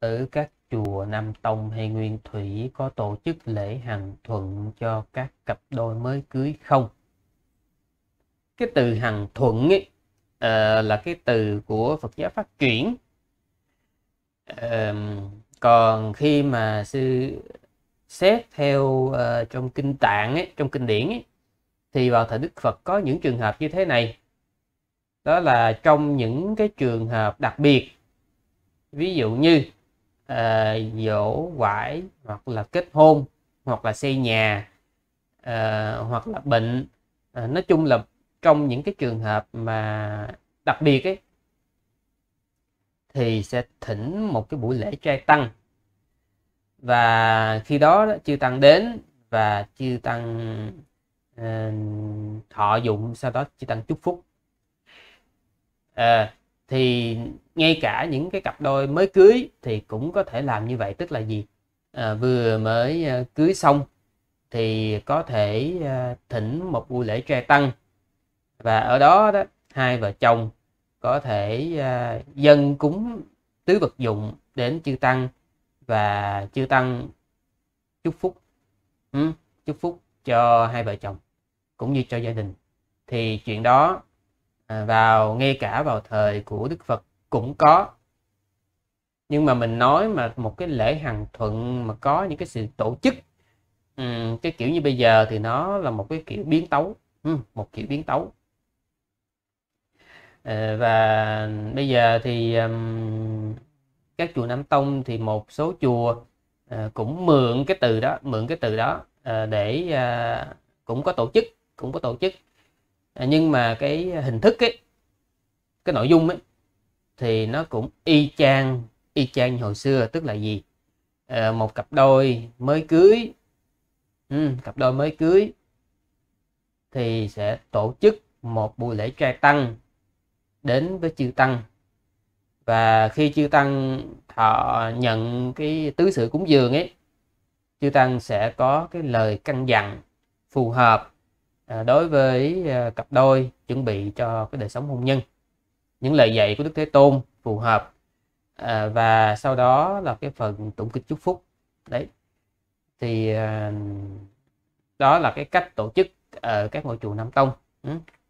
ở các chùa Nam Tông hay Nguyên Thủy có tổ chức lễ hằng thuận cho các cặp đôi mới cưới không? Cái từ hằng thuận ấy, à, là cái từ của Phật giáo phát triển. À, còn khi mà sư xét theo uh, trong kinh tạng ấy, trong kinh điển ấy, thì vào thời Đức Phật có những trường hợp như thế này. Đó là trong những cái trường hợp đặc biệt ví dụ như uh, dỗ quải hoặc là kết hôn hoặc là xây nhà uh, hoặc là bệnh uh, nói chung là trong những cái trường hợp mà đặc biệt ấy thì sẽ thỉnh một cái buổi lễ trai tăng và khi đó chư tăng đến và chư tăng uh, thọ dụng sau đó chư tăng chúc phúc uh, thì ngay cả những cái cặp đôi mới cưới thì cũng có thể làm như vậy tức là gì à, vừa mới à, cưới xong thì có thể à, thỉnh một buổi lễ trai tăng và ở đó đó hai vợ chồng có thể à, dân cúng tứ vật dụng đến chư tăng và chư tăng chúc phúc ừ, chúc phúc cho hai vợ chồng cũng như cho gia đình thì chuyện đó vào ngay cả vào thời của đức phật cũng có nhưng mà mình nói mà một cái lễ hàng thuận mà có những cái sự tổ chức um, cái kiểu như bây giờ thì nó là một cái kiểu biến tấu um, một kiểu biến tấu uh, và bây giờ thì um, các chùa Nam Tông thì một số chùa uh, cũng mượn cái từ đó mượn cái từ đó uh, để uh, cũng có tổ chức cũng có tổ chức uh, nhưng mà cái hình thức ấy cái nội dung ấy thì nó cũng y chang y chang hồi xưa tức là gì à, một cặp đôi mới cưới ừ, cặp đôi mới cưới thì sẽ tổ chức một buổi lễ trai tăng đến với chư tăng và khi chư tăng họ nhận cái tứ sự cúng dường ấy chư tăng sẽ có cái lời căn dặn phù hợp à, đối với ờ, cặp đôi chuẩn bị cho cái đời sống hôn nhân những lời dạy của Đức Thế Tôn phù hợp à, và sau đó là cái phần tụng kinh chúc phúc đấy thì à, đó là cái cách tổ chức ở ờ, các ngôi chùa Nam Tông ừ.